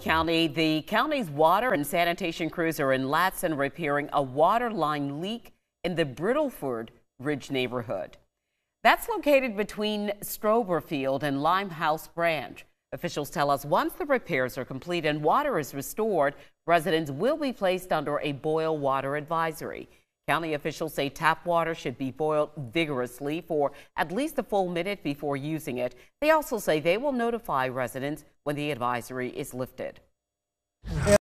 County, the county's water and sanitation crews are in Latson repairing a water line leak in the Brittleford Ridge neighborhood. That's located between Stroberfield and Limehouse Branch. Officials tell us once the repairs are complete and water is restored, residents will be placed under a boil water advisory. County officials say tap water should be boiled vigorously for at least a full minute before using it. They also say they will notify residents when the advisory is lifted.